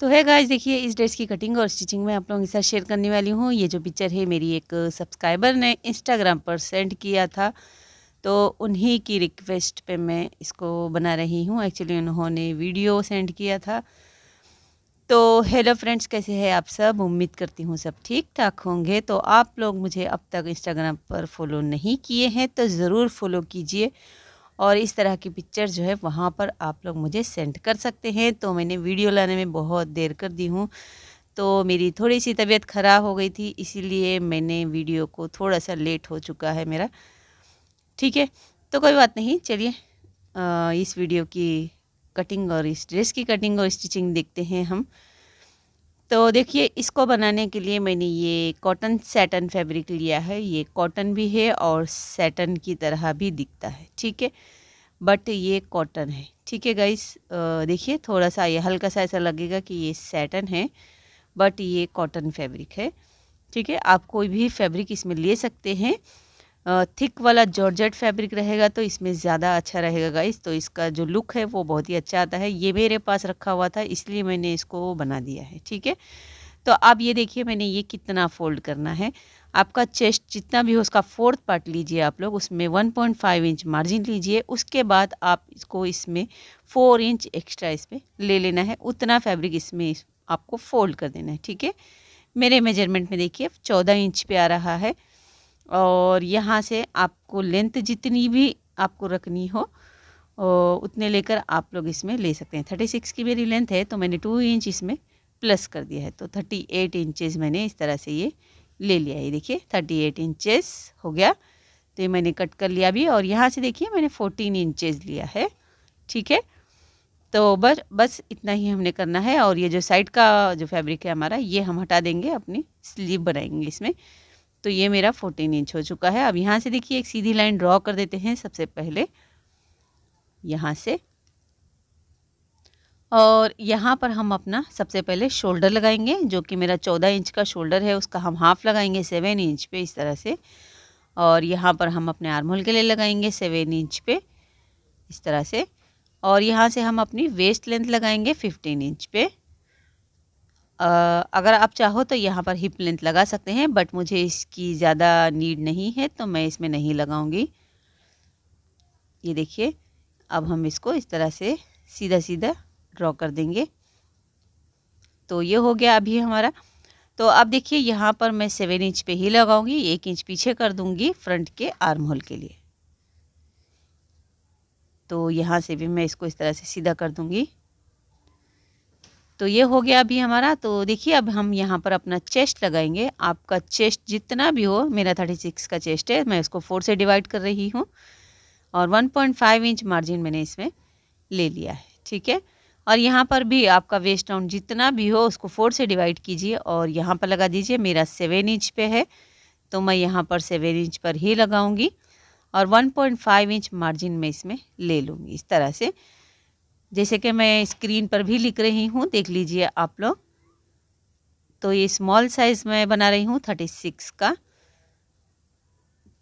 तो है गाइस देखिए इस ड्रेस की कटिंग और स्टिचिंग मैं आप लोगों के साथ शेयर करने वाली हूँ ये जो पिक्चर है मेरी एक सब्सक्राइबर ने इंस्टाग्राम पर सेंड किया था तो उन्हीं की रिक्वेस्ट पे मैं इसको बना रही हूँ एक्चुअली उन्होंने वीडियो सेंड किया था तो हेलो फ्रेंड्स कैसे हैं आप सब उम्मीद करती हूँ सब ठीक ठाक होंगे तो आप लोग मुझे अब तक इंस्टाग्राम पर फॉलो नहीं किए हैं तो ज़रूर फॉलो कीजिए और इस तरह की पिक्चर जो है वहाँ पर आप लोग मुझे सेंड कर सकते हैं तो मैंने वीडियो लाने में बहुत देर कर दी हूँ तो मेरी थोड़ी सी तबीयत ख़राब हो गई थी इसीलिए मैंने वीडियो को थोड़ा सा लेट हो चुका है मेरा ठीक है तो कोई बात नहीं चलिए इस वीडियो की कटिंग और इस ड्रेस की कटिंग और स्टिचिंग देखते हैं हम तो देखिए इसको बनाने के लिए मैंने ये कॉटन सैटन फैब्रिक लिया है ये कॉटन भी है और सैटन की तरह भी दिखता है ठीक है बट ये कॉटन है ठीक है गाइस देखिए थोड़ा सा ये हल्का सा ऐसा लगेगा कि ये सैटन है बट ये कॉटन फैब्रिक है ठीक है आप कोई भी फैब्रिक इसमें ले सकते हैं थिक वाला जॉर्जेट फैब्रिक रहेगा तो इसमें ज़्यादा अच्छा रहेगा गाइस तो इसका जो लुक है वो बहुत ही अच्छा आता है ये मेरे पास रखा हुआ था इसलिए मैंने इसको बना दिया है ठीक है तो आप ये देखिए मैंने ये कितना फोल्ड करना है आपका चेस्ट जितना भी हो उसका फोर्थ पार्ट लीजिए आप लोग उसमें 1.5 इंच मार्जिन लीजिए उसके बाद आप इसको इसमें फोर इंच एक्स्ट्रा इसमें ले लेना है उतना फैब्रिक इसमें आपको फोल्ड कर देना है ठीक है मेरे मेजरमेंट में देखिए चौदह इंच पे आ रहा है और यहाँ से आपको लेंथ जितनी भी आपको रखनी हो उतने लेकर आप लोग इसमें ले सकते हैं थर्टी सिक्स की मेरी लेंथ है तो मैंने टू इंच इसमें प्लस कर दिया है तो थर्टी एट इंचेस मैंने इस तरह से ये ले लिया है देखिए थर्टी एट इंचेस हो गया तो ये मैंने कट कर लिया भी और यहाँ से देखिए मैंने फोर्टीन इंचेस लिया है ठीक है तो बस बस इतना ही हमने करना है और ये जो साइड का जो फैब्रिक है हमारा ये हम हटा देंगे अपनी स्लीव बनाएंगे इसमें तो ये मेरा फोर्टीन इंच हो चुका है अब यहाँ से देखिए एक सीधी लाइन ड्रॉ कर देते हैं सबसे पहले यहाँ से और यहाँ पर हम अपना सबसे पहले शोल्डर लगाएंगे जो कि मेरा चौदह इंच का शोल्डर है उसका हम हाफ लगाएंगे सेवन इंच पे इस तरह से और यहाँ पर हम अपने आर्मोल के लिए लगाएंगे सेवन इंच पे इस तरह से और यहाँ से हम अपनी वेस्ट लेंथ लगाएंगे फिफ्टीन इंच पे अगर आप चाहो तो यहाँ पर हिप लेंथ लगा सकते हैं बट मुझे इसकी ज़्यादा नीड नहीं है तो मैं इसमें नहीं लगाऊंगी ये देखिए अब हम इसको इस तरह से सीधा सीधा ड्रॉ कर देंगे तो ये हो गया अभी हमारा तो अब देखिए यहाँ पर मैं सेवन इंच पे ही लगाऊंगी एक इंच पीछे कर दूंगी फ्रंट के आर्म होल के लिए तो यहाँ से भी मैं इसको इस तरह से सीधा कर दूंगी तो ये हो गया अभी हमारा तो देखिए अब हम यहाँ पर अपना चेस्ट लगाएंगे आपका चेस्ट जितना भी हो मेरा थर्टी सिक्स का चेस्ट है मैं इसको फोर से डिवाइड कर रही हूँ और one point five inch margin मैंने इसमें ले लिया है ठीक है और यहाँ पर भी आपका वेस्ट डाउन जितना भी हो उसको फोर से डिवाइड कीजिए और यहाँ पर लगा दीजिए मेरा सेवन इंच पे है तो मैं यहाँ पर सेवन इंच पर ही लगाऊँगी और फाइव इंच मार्जिन मैं इसमें ले लूँगी इस तरह से जैसे कि मैं स्क्रीन पर भी लिख रही हूँ देख लीजिए आप लोग तो ये स्मॉल साइज़ में बना रही हूँ थर्टी सिक्स का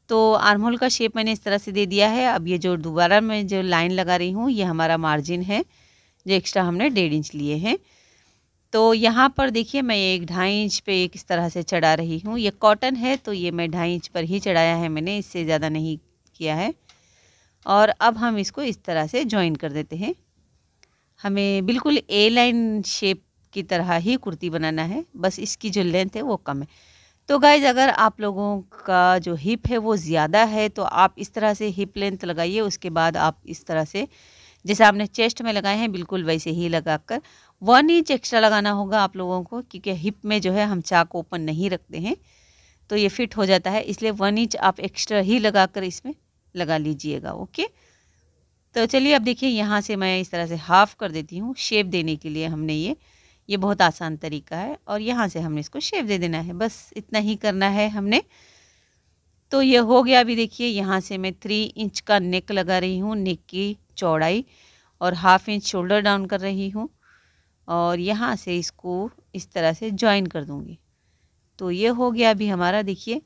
तो आर्मोल का शेप मैंने इस तरह से दे दिया है अब ये जो दोबारा मैं जो लाइन लगा रही हूँ ये हमारा मार्जिन है जो एक्स्ट्रा हमने डेढ़ इंच लिए हैं तो यहाँ पर देखिए मैं एक ढाई इंच पे एक इस तरह से चढ़ा रही हूँ ये कॉटन है तो ये मैं ढाई इंच पर ही चढ़ाया है मैंने इससे ज़्यादा नहीं किया है और अब हम इसको इस तरह से ज्वाइन कर देते हैं हमें बिल्कुल ए लाइन शेप की तरह ही कुर्ती बनाना है बस इसकी जो लेंथ है वो कम है तो गाइज अगर आप लोगों का जो हिप है वो ज़्यादा है तो आप इस तरह से हिप लेंथ लगाइए उसके बाद आप इस तरह से जैसे आपने चेस्ट में लगाए हैं बिल्कुल वैसे ही लगा कर वन इंच एक्स्ट्रा लगाना होगा आप लोगों को क्योंकि हिप में जो है हम चाक ओपन नहीं रखते हैं तो ये फिट हो जाता है इसलिए वन इंच आप एक्स्ट्रा ही लगा कर इसमें लगा लीजिएगा ओके तो चलिए अब देखिए यहाँ से मैं इस तरह से हाफ़ कर देती हूँ शेप देने के लिए हमने ये ये बहुत आसान तरीका है और यहाँ से हमने इसको शेप दे देना है बस इतना ही करना है हमने तो ये हो गया अभी देखिए यहाँ से मैं थ्री इंच का नेक लगा रही हूँ नेक की चौड़ाई और हाफ इंच शोल्डर डाउन कर रही हूँ और यहाँ से इसको इस तरह से ज्वाइन कर दूँगी तो ये हो गया अभी हमारा देखिए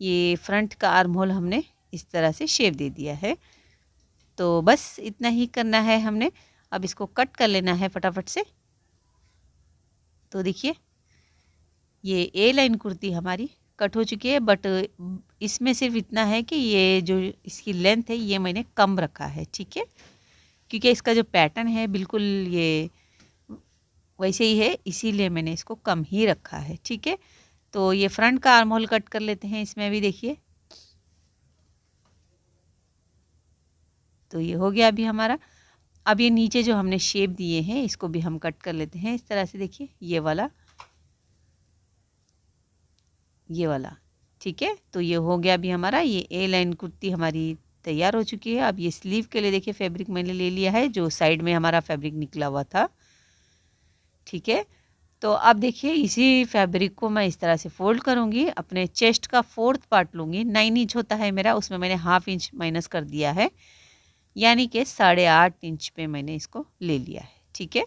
ये फ्रंट का आर्म होल हमने इस तरह से शेप दे दिया है तो बस इतना ही करना है हमने अब इसको कट कर लेना है फटाफट से तो देखिए ये ए लाइन कुर्ती हमारी कट हो चुकी है बट इसमें सिर्फ इतना है कि ये जो इसकी लेंथ है ये मैंने कम रखा है ठीक है क्योंकि इसका जो पैटर्न है बिल्कुल ये वैसे ही है इसीलिए मैंने इसको कम ही रखा है ठीक है तो ये फ्रंट का आर्म होल कट कर लेते हैं इसमें भी देखिए तो ये हो गया अभी हमारा अब ये नीचे जो हमने शेप दिए हैं इसको भी हम कट कर लेते हैं इस तरह से देखिए ये वाला ये वाला ठीक है तो ये हो गया अभी हमारा ये ए लाइन कुर्ती हमारी तैयार हो चुकी है अब ये स्लीव के लिए देखिए फैब्रिक मैंने ले लिया है जो साइड में हमारा फैब्रिक निकला हुआ था ठीक है तो अब देखिए इसी फैब्रिक को मैं इस तरह से फोल्ड करूँगी अपने चेस्ट का फोर्थ पार्ट लूँगी नाइन इंच होता है मेरा उसमें मैंने हाफ इंच माइनस कर दिया है यानी कि साढ़े आठ इंच पे मैंने इसको ले लिया है ठीक है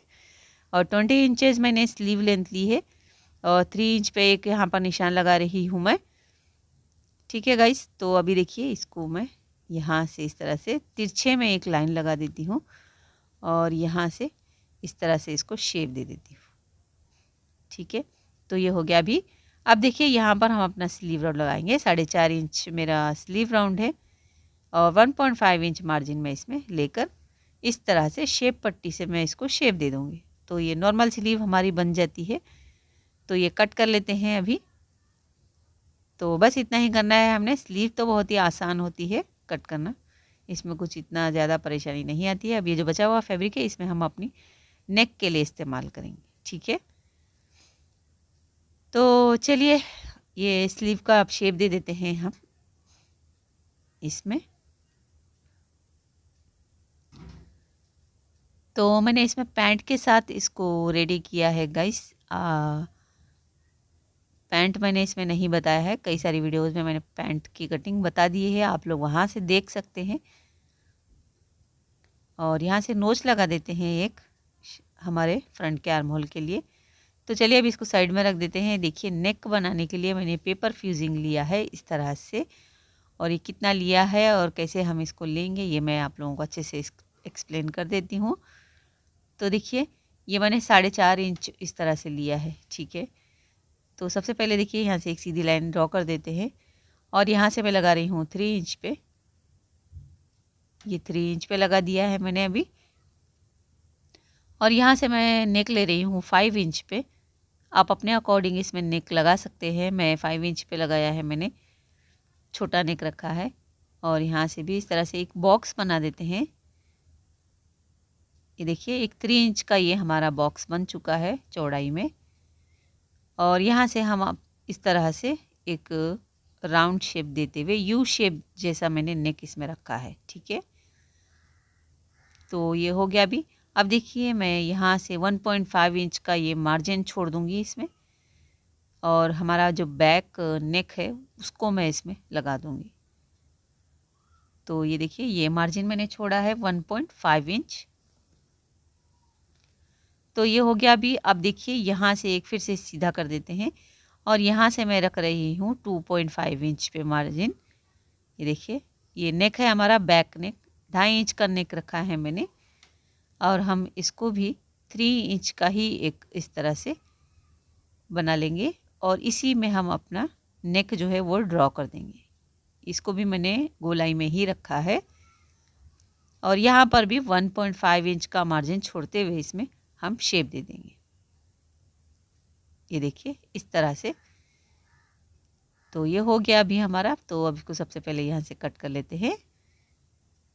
और ट्वेंटी इंचेस मैंने स्लीव लेंथ ली है और थ्री इंच पे एक यहाँ पर निशान लगा रही हूँ मैं ठीक है गाइस तो अभी देखिए इसको मैं यहाँ से इस तरह से तिरछे में एक लाइन लगा देती हूँ और यहाँ से इस तरह से इसको शेप दे देती हूँ ठीक है तो ये हो गया अभी अब देखिए यहाँ पर हम अपना स्लीव राउंड लगाएंगे साढ़े चार इंच मेरा स्लीव राउंड है और 1.5 इंच मार्जिन में इसमें लेकर इस तरह से शेप पट्टी से मैं इसको शेप दे दूँगी तो ये नॉर्मल स्लीव हमारी बन जाती है तो ये कट कर लेते हैं अभी तो बस इतना ही करना है हमने स्लीव तो बहुत ही आसान होती है कट करना इसमें कुछ इतना ज़्यादा परेशानी नहीं आती है अब ये जो बचा हुआ फैब्रिक है इसमें हम अपनी नेक के लिए इस्तेमाल करेंगे ठीक है तो चलिए ये स्लीव का आप शेप दे देते हैं हम इसमें तो मैंने इसमें पैंट के साथ इसको रेडी किया है गाइस पैंट मैंने इसमें नहीं बताया है कई सारी वीडियोस में मैंने पैंट की कटिंग बता दी है आप लोग वहाँ से देख सकते हैं और यहाँ से नोच लगा देते हैं एक हमारे फ्रंट के आर्म होल के लिए तो चलिए अब इसको साइड में रख देते हैं देखिए नेक बनाने के लिए मैंने पेपर फ्यूजिंग लिया है इस तरह से और ये कितना लिया है और कैसे हम इसको लेंगे ये मैं आप लोगों को अच्छे से एक्सप्लेन कर देती हूँ तो देखिए ये मैंने साढ़े चार इंच इस तरह से लिया है ठीक है तो सबसे पहले देखिए यहाँ से एक सीधी लाइन ड्रॉ कर देते हैं और यहाँ से मैं लगा रही हूँ थ्री इंच पे ये थ्री इंच पे लगा दिया है मैंने अभी और यहाँ से मैं नेक ले रही हूँ फाइव इंच पे आप अपने अकॉर्डिंग इसमें नेक लगा सकते हैं मैं फाइव इंच पे लगाया है मैंने छोटा नेक रखा है और यहाँ से भी इस तरह से एक बॉक्स बना देते हैं ये देखिए एक थ्री इंच का ये हमारा बॉक्स बन चुका है चौड़ाई में और यहाँ से हम इस तरह से एक राउंड शेप देते हुए यू शेप जैसा मैंने नेक इसमें रखा है ठीक है तो ये हो गया अभी अब देखिए मैं यहाँ से 1.5 इंच का ये मार्जिन छोड़ दूँगी इसमें और हमारा जो बैक नेक है उसको मैं इसमें लगा दूँगी तो ये देखिए ये मार्जिन मैंने छोड़ा है 1.5 इंच तो ये हो गया अभी अब देखिए यहाँ से एक फिर से सीधा कर देते हैं और यहाँ से मैं रख रही हूँ टू पॉइंट फाइव इंच पे मार्जिन ये देखिए ये नेक है हमारा बैक नेक ढाई इंच का नेक रखा है मैंने और हम इसको भी थ्री इंच का ही एक इस तरह से बना लेंगे और इसी में हम अपना नेक जो है वो ड्रॉ कर देंगे इसको भी मैंने गोलाई में ही रखा है और यहाँ पर भी 1.5 इंच का मार्जिन छोड़ते हुए इसमें हम शेप दे देंगे ये देखिए इस तरह से तो ये हो गया अभी हमारा तो अब इसको सबसे पहले यहाँ से कट कर लेते हैं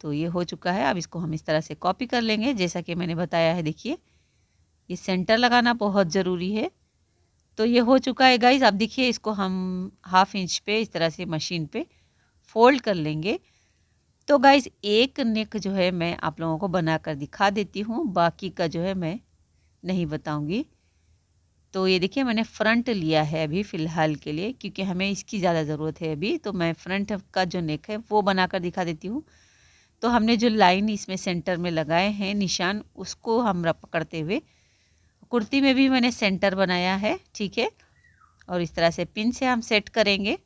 तो ये हो चुका है अब इसको हम इस तरह से कॉपी कर लेंगे जैसा कि मैंने बताया है देखिए ये सेंटर लगाना बहुत ज़रूरी है तो ये हो चुका है गाइज अब देखिए इसको हम हाफ इंच पे इस तरह से मशीन पे फोल्ड कर लेंगे तो गाइज एक नेक जो है मैं आप लोगों को बना कर दिखा देती हूँ बाकी का जो है मैं नहीं बताऊँगी तो ये देखिए मैंने फ्रंट लिया है अभी फ़िलहाल के लिए क्योंकि हमें इसकी ज़्यादा ज़रूरत है अभी तो मैं फ्रंट का जो नेक है वो बनाकर दिखा देती हूँ तो हमने जो लाइन इसमें सेंटर में लगाए हैं निशान उसको हम पकड़ते हुए कुर्ती में भी मैंने सेंटर बनाया है ठीक है और इस तरह से पिन से हम सेट करेंगे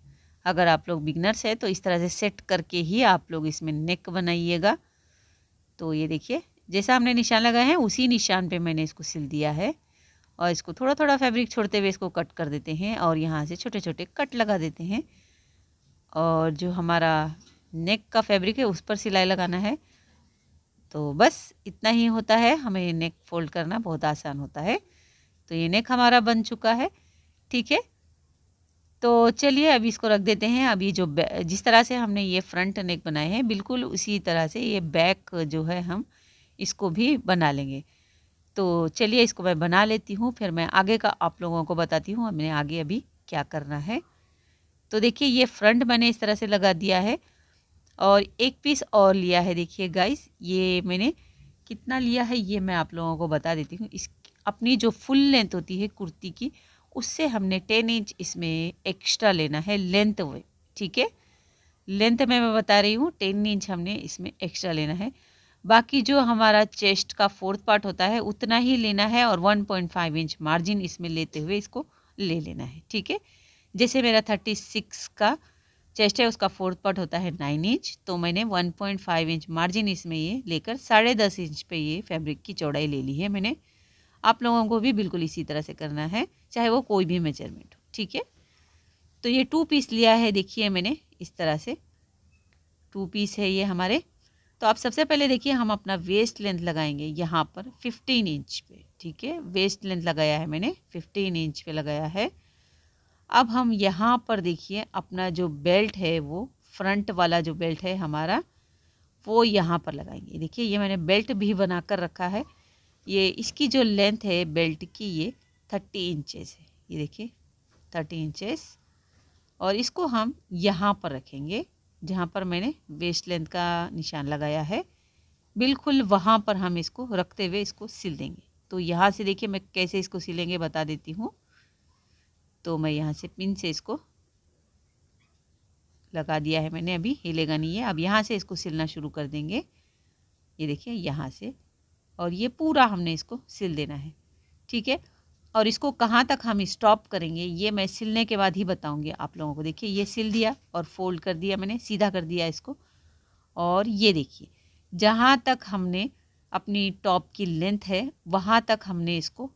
अगर आप लोग बिगनर्स हैं तो इस तरह से सेट करके ही आप लोग इसमें नेक बनाइएगा तो ये देखिए जैसा हमने निशान लगाया है उसी निशान पे मैंने इसको सिल दिया है और इसको थोड़ा थोड़ा फैब्रिक छोड़ते हुए इसको कट कर देते हैं और यहाँ से छोटे छोटे कट लगा देते हैं और जो हमारा नेक का फैब्रिक है उस पर सिलाई लगाना है तो बस इतना ही होता है हमें नेक फोल्ड करना बहुत आसान होता है तो ये नेक हमारा बन चुका है ठीक है तो चलिए अभी इसको रख देते हैं अभी जो जिस तरह से हमने ये फ्रंट नेक बनाए हैं बिल्कुल उसी तरह से ये बैक जो है हम इसको भी बना लेंगे तो चलिए इसको मैं बना लेती हूँ फिर मैं आगे का आप लोगों को बताती हूँ हमने आगे अभी क्या करना है तो देखिए ये फ्रंट मैंने इस तरह से लगा दिया है और एक पीस और लिया है देखिए गाइस ये मैंने कितना लिया है ये मैं आप लोगों को बता देती हूँ इस अपनी जो फुल लेंथ होती है कुर्ती की उससे हमने टेन इंच इसमें एक्स्ट्रा लेना है लेंथ वे ठीक है लेंथ में मैं बता रही हूँ टेन इंच हमने इसमें एक्स्ट्रा लेना है बाकी जो हमारा चेस्ट का फोर्थ पार्ट होता है उतना ही लेना है और 1.5 इंच मार्जिन इसमें लेते हुए इसको ले लेना है ठीक है जैसे मेरा 36 का चेस्ट है उसका फोर्थ पार्ट होता है 9 इंच तो मैंने 1.5 इंच मार्जिन इसमें ये लेकर साढ़े दस इंच पे ये फैब्रिक की चौड़ाई ले ली है मैंने आप लोगों को भी बिल्कुल इसी तरह से करना है चाहे वो कोई भी मेजरमेंट हो ठीक है तो ये टू पीस लिया है देखिए मैंने इस तरह से टू पीस है ये हमारे तो आप सबसे पहले देखिए हम अपना वेस्ट लेंथ लगाएंगे यहाँ पर 15 इंच पे ठीक है वेस्ट लेंथ लगाया है मैंने 15 इंच पे लगाया है अब हम यहाँ पर देखिए अपना जो बेल्ट है वो फ्रंट वाला जो बेल्ट है हमारा वो यहाँ पर लगाएंगे देखिए ये मैंने बेल्ट भी बना कर रखा है ये इसकी जो लेंथ है बेल्ट की ये थर्टी इंचेस है ये देखिए थर्टी इंचेस और इसको हम यहाँ पर रखेंगे जहाँ पर मैंने वेस्ट लेंथ का निशान लगाया है बिल्कुल वहाँ पर हम इसको रखते हुए इसको सिल देंगे तो यहाँ से देखिए मैं कैसे इसको सिलेंगे बता देती हूँ तो मैं यहाँ से पिन से इसको लगा दिया है मैंने अभी हिलेगा नहीं है अब यहाँ से इसको सिलना शुरू कर देंगे ये देखिए यहाँ से और ये पूरा हमने इसको सिल देना है ठीक है और इसको कहाँ तक हम स्टॉप करेंगे ये मैं सिलने के बाद ही बताऊँगी आप लोगों को देखिए ये सिल दिया और फोल्ड कर दिया मैंने सीधा कर दिया इसको और ये देखिए जहाँ तक हमने अपनी टॉप की लेंथ है वहाँ तक हमने इसको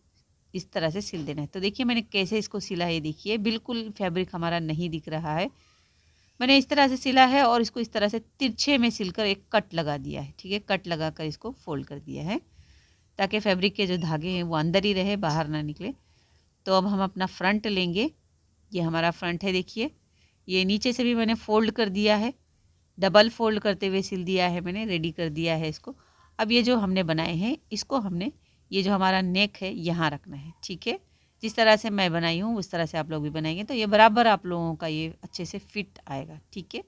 इस तरह से सिल देना है तो देखिए मैंने कैसे इसको सिला है देखिए बिल्कुल फैब्रिक हमारा नहीं दिख रहा है मैंने इस तरह से सिला है और इसको इस तरह से तिरछे में सिलकर एक कट लगा दिया है ठीक है कट लगा कर इसको फोल्ड कर दिया है ताकि फैब्रिक के जो धागे हैं वो अंदर ही रहे बाहर ना निकले तो अब हम अपना फ्रंट लेंगे ये हमारा फ्रंट है देखिए ये नीचे से भी मैंने फ़ोल्ड कर दिया है डबल फोल्ड करते हुए सिल दिया है मैंने रेडी कर दिया है इसको अब ये जो हमने बनाए हैं इसको हमने ये जो हमारा नेक है यहाँ रखना है ठीक है जिस तरह से मैं बनाई हूँ उस तरह से आप लोग भी बनाएंगे तो ये बराबर आप लोगों का ये अच्छे से फिट आएगा ठीक है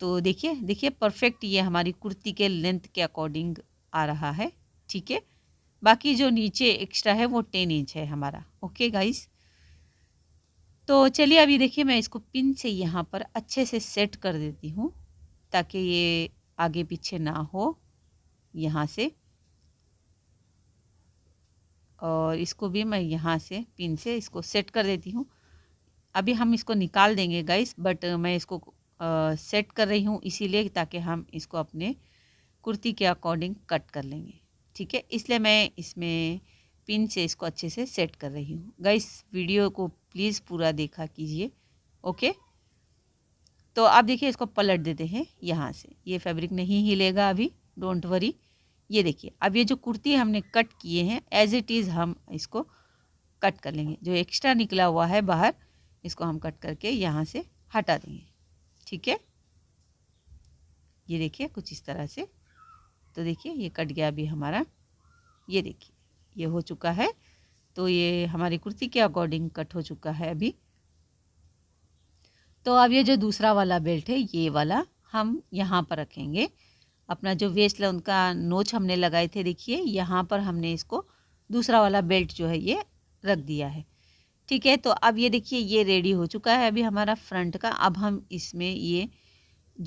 तो देखिए देखिए परफेक्ट ये हमारी कुर्ती के लेंथ के अकॉर्डिंग आ रहा है ठीक है बाकी जो नीचे एक्स्ट्रा है वो टेन इंच है हमारा ओके गाइस तो चलिए अभी देखिए मैं इसको पिन से यहाँ पर अच्छे से सेट कर देती हूँ ताकि ये आगे पीछे ना हो यहाँ से और इसको भी मैं यहाँ से पिन से इसको सेट कर देती हूँ अभी हम इसको निकाल देंगे गाइस बट मैं इसको आ, सेट कर रही हूँ इसीलिए ताकि हम इसको अपने कुर्ती के अकॉर्डिंग कट कर लेंगे ठीक है इसलिए मैं इसमें पिन से इसको अच्छे से सेट कर रही हूँ गाइस वीडियो को प्लीज़ पूरा देखा कीजिए ओके तो आप देखिए इसको पलट देते हैं यहाँ से ये फैब्रिक नहीं हिलेगा अभी डोंट वरी ये देखिए अब ये जो कुर्ती हमने कट किए हैं एज इट इज़ हम इसको कट कर लेंगे जो एक्स्ट्रा निकला हुआ है बाहर इसको हम कट करके यहाँ से हटा देंगे ठीक है ये देखिए कुछ इस तरह से तो देखिए ये कट गया अभी हमारा ये देखिए ये हो चुका है तो ये हमारी कुर्ती के अकॉर्डिंग कट हो चुका है अभी तो अब ये जो दूसरा वाला बेल्ट है ये वाला हम यहाँ पर रखेंगे अपना जो वेस्ट उनका नोच हमने लगाए थे देखिए यहाँ पर हमने इसको दूसरा वाला बेल्ट जो है ये रख दिया है ठीक है तो अब ये देखिए ये रेडी हो चुका है अभी हमारा फ्रंट का अब हम इसमें ये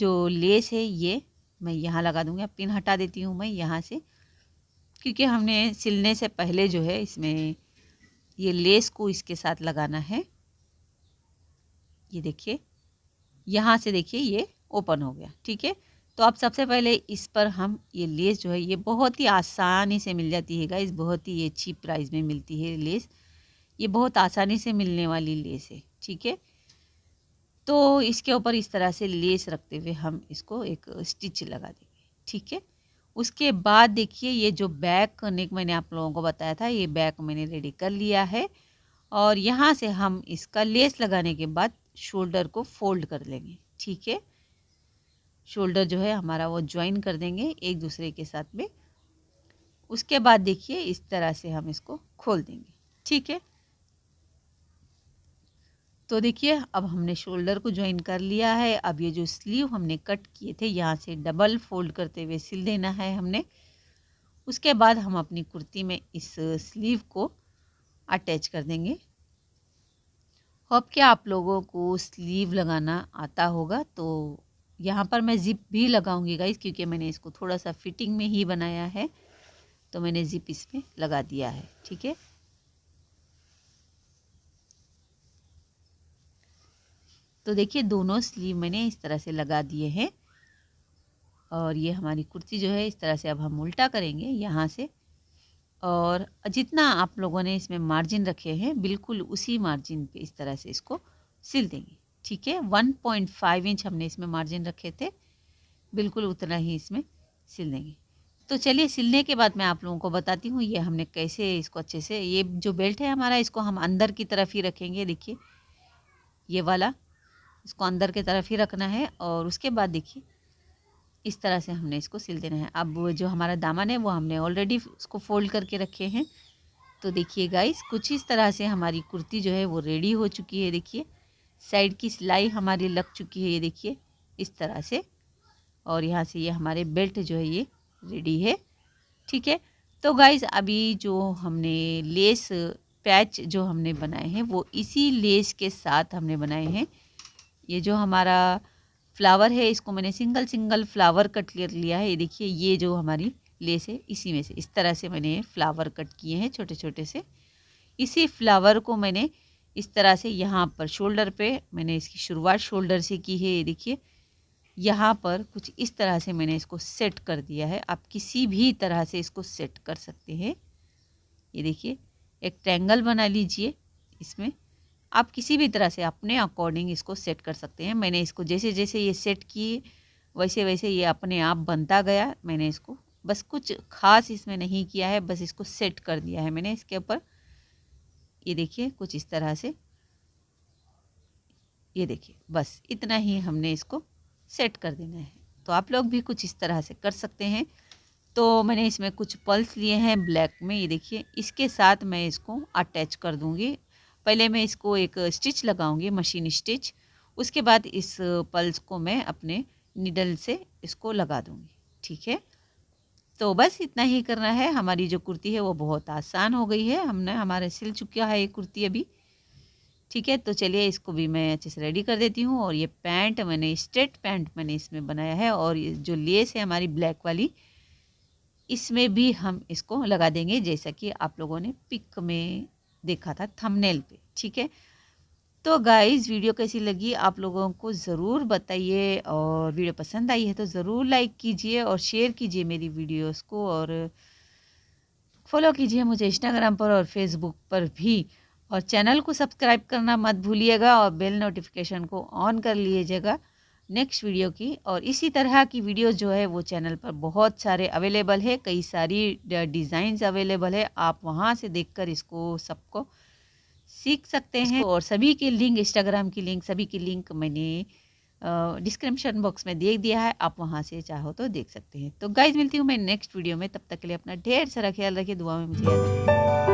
जो लेस है ये मैं यहाँ लगा दूँगी अब पिन हटा देती हूँ मैं यहाँ से क्योंकि हमने सिलने से पहले जो है इसमें ये लेस को इसके साथ लगाना है ये देखिए यहाँ से देखिए ये ओपन हो गया ठीक है तो अब सबसे पहले इस पर हम ये लेस जो है ये बहुत ही आसानी से मिल जाती है गाइस बहुत ही ये चीप प्राइस में मिलती है लेस ये बहुत आसानी से मिलने वाली लेस है ठीक है तो इसके ऊपर इस तरह से लेस रखते हुए हम इसको एक स्टिच लगा देंगे ठीक है उसके बाद देखिए ये जो बैक नेक मैंने आप लोगों को बताया था ये बैक मैंने रेडी कर लिया है और यहाँ से हम इसका लेस लगाने के बाद शोल्डर को फोल्ड कर लेंगे ठीक है शोल्डर जो है हमारा वो ज्वाइन कर देंगे एक दूसरे के साथ में उसके बाद देखिए इस तरह से हम इसको खोल देंगे ठीक है तो देखिए अब हमने शोल्डर को ज्वाइन कर लिया है अब ये जो स्लीव हमने कट किए थे यहाँ से डबल फोल्ड करते हुए सिल देना है हमने उसके बाद हम अपनी कुर्ती में इस स्लीव को अटैच कर देंगे होप कि आप लोगों को स्लीव लगाना आता होगा तो यहाँ पर मैं ज़िप भी लगाऊंगी गाइस क्योंकि मैंने इसको थोड़ा सा फिटिंग में ही बनाया है तो मैंने ज़िप इसमें लगा दिया है ठीक है तो देखिए दोनों स्लीव मैंने इस तरह से लगा दिए हैं और ये हमारी कुर्ती जो है इस तरह से अब हम उल्टा करेंगे यहाँ से और जितना आप लोगों ने इसमें मार्जिन रखे हैं बिल्कुल उसी मार्जिन पे इस तरह से इसको सिल देंगे ठीक है वन पॉइंट फाइव इंच हमने इसमें मार्जिन रखे थे बिल्कुल उतना ही इसमें सिल देंगे तो चलिए सिलने के बाद मैं आप लोगों को बताती हूँ ये हमने कैसे इसको अच्छे से ये जो बेल्ट है हमारा इसको हम अंदर की तरफ ही रखेंगे देखिए ये वाला इसको अंदर की तरफ ही रखना है और उसके बाद देखिए इस तरह से हमने इसको सिल देना है अब जो हमारा दामन है वो हमने ऑलरेडी उसको फोल्ड करके रखे हैं तो देखिए गाइस कुछ इस तरह से हमारी कुर्ती जो है वो रेडी हो चुकी है देखिए साइड की सिलाई हमारी लग चुकी है ये देखिए इस तरह से और यहाँ से ये हमारे बेल्ट जो है ये रेडी है ठीक है तो गाइज़ अभी जो हमने लेस पैच जो हमने बनाए हैं वो इसी लेस के साथ हमने बनाए हैं ये जो हमारा फ्लावर है इसको मैंने सिंगल सिंगल फ्लावर कट कर लिया है ये देखिए ये जो हमारी लेस है इसी में से इस तरह से मैंने फ्लावर कट किए हैं छोटे छोटे से इसी फ्लावर को मैंने इस तरह से यहाँ पर शोल्डर पे मैंने इसकी शुरुआत शोल्डर से की है ये देखिए यहाँ पर कुछ इस तरह से मैंने इसको सेट कर दिया है आप किसी भी तरह से इसको सेट कर सकते हैं ये देखिए एक ट्रैंगल बना लीजिए इसमें आप किसी भी तरह से अपने अकॉर्डिंग इसको सेट कर सकते हैं मैंने इसको जैसे जैसे ये सेट किए वैसे वैसे ये अपने आप बनता गया मैंने इसको बस कुछ खास इसमें नहीं किया है बस इसको सेट कर दिया है मैंने इसके ऊपर ये देखिए कुछ इस तरह से ये देखिए बस इतना ही हमने इसको सेट कर देना है तो आप लोग भी कुछ इस तरह से कर सकते हैं तो मैंने इसमें कुछ पल्स लिए हैं ब्लैक में ये देखिए इसके साथ मैं इसको अटैच कर दूँगी पहले मैं इसको एक स्टिच लगाऊंगी मशीन स्टिच उसके बाद इस पल्स को मैं अपने निडल से इसको लगा दूंगी ठीक है तो बस इतना ही करना है हमारी जो कुर्ती है वो बहुत आसान हो गई है हमने हमारे सिल चुका है ये कुर्ती अभी ठीक है तो चलिए इसको भी मैं अच्छे से रेडी कर देती हूँ और ये पैंट मैंने स्ट्रेट पैंट मैंने इसमें बनाया है और जो लेस है हमारी ब्लैक वाली इसमें भी हम इसको लगा देंगे जैसा कि आप लोगों ने पिक में देखा था थंबनेल पे ठीक है तो गाइज वीडियो कैसी लगी आप लोगों को ज़रूर बताइए और वीडियो पसंद आई है तो ज़रूर लाइक कीजिए और शेयर कीजिए मेरी वीडियोस को और फॉलो कीजिए मुझे इंस्टाग्राम पर और फेसबुक पर भी और चैनल को सब्सक्राइब करना मत भूलिएगा और बेल नोटिफिकेशन को ऑन कर लीजिएगा नेक्स्ट वीडियो की और इसी तरह की वीडियो जो है वो चैनल पर बहुत सारे अवेलेबल है कई सारी डिज़ाइंस अवेलेबल है आप वहाँ से देखकर इसको सबको सीख सकते हैं और सभी के लिंक इंस्टाग्राम की लिंक सभी की लिंक मैंने डिस्क्रिप्शन बॉक्स में देख दिया है आप वहाँ से चाहो तो देख सकते हैं तो गाइज मिलती हूँ मैं नेक्स्ट वीडियो में तब तक के लिए अपना ढेर सारा ख्याल रखिए दुआ में मुझे